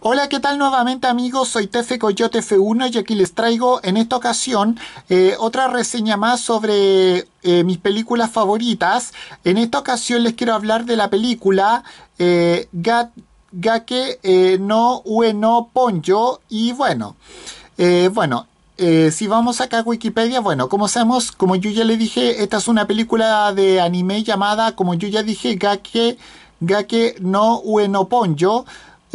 Hola, ¿qué tal nuevamente amigos? Soy Tefe Coyote F1 y aquí les traigo en esta ocasión eh, otra reseña más sobre eh, mis películas favoritas. En esta ocasión les quiero hablar de la película eh, Gake no Ueno Ponjo. y bueno... bueno, si vamos acá a Wikipedia, bueno, como sabemos, como yo ya le dije, esta es una película de anime llamada, como yo ya dije, Gake, Gake no Ponjo.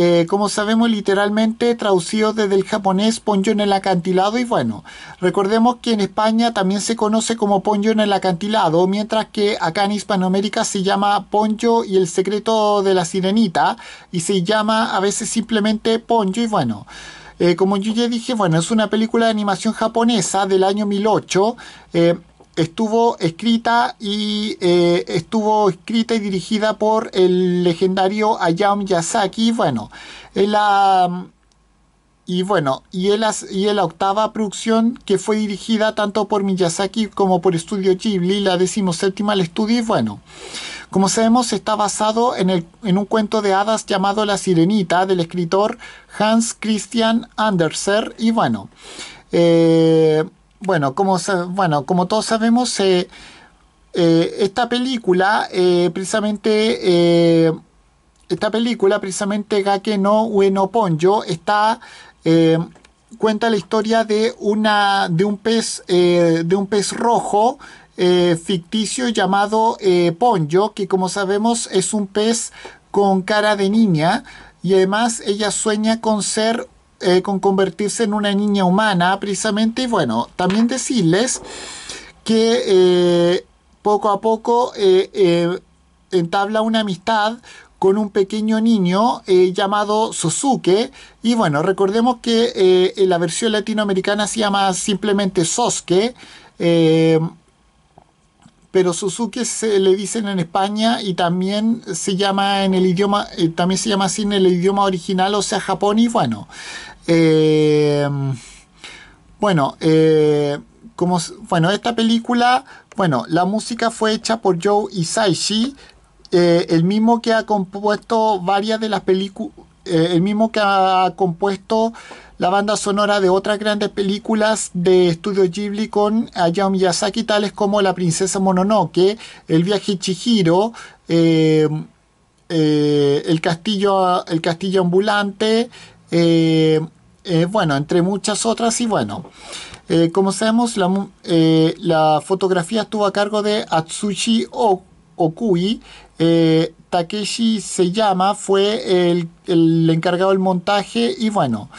Eh, como sabemos literalmente traducido desde el japonés Ponyo en el acantilado y bueno, recordemos que en España también se conoce como Ponyo en el acantilado, mientras que acá en Hispanoamérica se llama poncho y el secreto de la sirenita y se llama a veces simplemente Ponyo. y bueno. Eh, como yo ya dije, bueno, es una película de animación japonesa del año 2008 estuvo escrita y eh, estuvo escrita y dirigida por el legendario Hayao Miyazaki. Bueno, um, y bueno, y y la octava producción que fue dirigida tanto por Miyazaki como por Studio Ghibli, la decimoséptima al estudio, y bueno, como sabemos está basado en, el, en un cuento de hadas llamado La Sirenita del escritor Hans Christian Andersen, y bueno, eh, bueno, como, bueno, como todos sabemos, eh, eh, esta película, eh, precisamente, esta película, precisamente Gake no Ueno Ponyo, está, cuenta la historia de, una, de, un, pez, de un pez rojo ficticio llamado Ponyo, que como sabemos es un pez con cara de niña y además ella sueña con ser eh, con convertirse en una niña humana, precisamente. Y bueno, también decirles que eh, poco a poco eh, entabla una amistad con un pequeño niño llamado Sosuke. Y bueno, recordemos que en la versión latinoamericana se llama simplemente Sosuke pero Suzuki se le dicen en España y también se llama en el idioma, eh, también se llama así en el idioma original, o sea, Japón y bueno. Eh, bueno, eh, como, bueno, esta película, bueno, la música fue hecha por Joe Hisaishi, el mismo que ha compuesto varias de las películas, el mismo que ha compuesto la banda sonora de otras grandes películas de estudio Ghibli con Hayao Miyazaki, tales como La princesa Mononoke, El viaje Chihiro, eh, eh, el, castillo, el castillo ambulante, eh, bueno, entre muchas otras y bueno. como sabemos, la, fotografía estuvo a cargo de Atsushi Okui, Takeshi se fue el, el, encargado del montaje y bueno,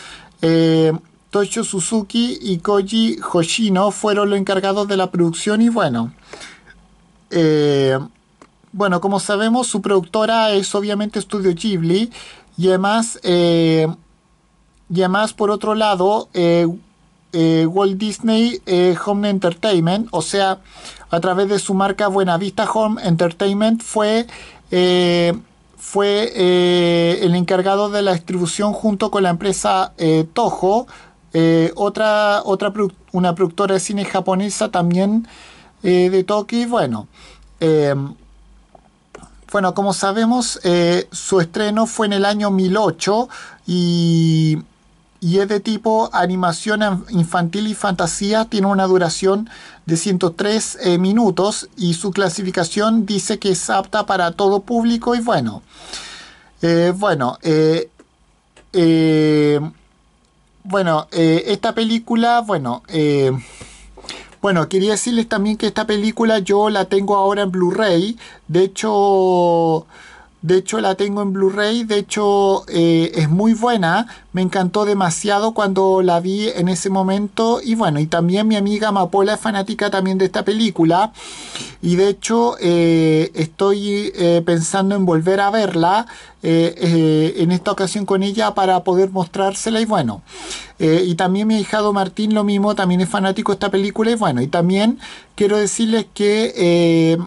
eh, Toshio Suzuki y Koji Hoshino fueron los encargados de la producción y bueno, eh, bueno, como sabemos, su productora es obviamente Studio Ghibli y además, eh, y además por otro lado, Walt Disney Home Entertainment, o sea, a través de su marca Buenavista Home Entertainment fue fue eh, el encargado de la distribución junto con la empresa eh, Toho, eh, otra, otra una productora de cine japonesa también de Toki. Bueno, bueno, como sabemos, su estreno fue en el año 1008 y y es de tipo animación infantil y fantasía, tiene una duración de 103 eh, minutos y su clasificación dice que es apta para todo público y bueno, eh, bueno, eh, bueno, esta película, bueno, bueno, quería decirles también que esta película yo la tengo ahora en Blu-ray, de hecho... De hecho, la tengo en Blu-ray. De hecho, eh, es muy buena. Me encantó demasiado cuando la vi en ese momento. Y bueno, y también mi amiga Mapola es fanática también de esta película. Y de hecho, eh, estoy eh, pensando en volver a verla en esta ocasión con ella para poder mostrársela. Y bueno, y también mi hijado Martín lo mismo, también es fanático de esta película. Y bueno, y también quiero decirles que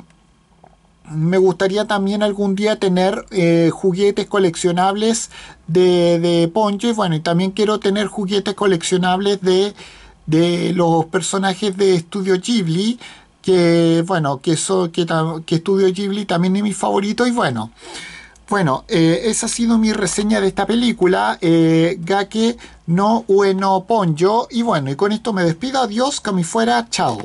me gustaría también algún día tener eh, juguetes coleccionables de, de Poncho y bueno, y también quiero tener juguetes coleccionables de, de los personajes de Estudio Ghibli que bueno, que, eso que, que Estudio Ghibli también es mi favorito y bueno bueno, eh, esa ha sido mi reseña de esta película, eh, Gake no Ueno Poncho Y bueno, y con esto me despido, adiós, que fuera, chao.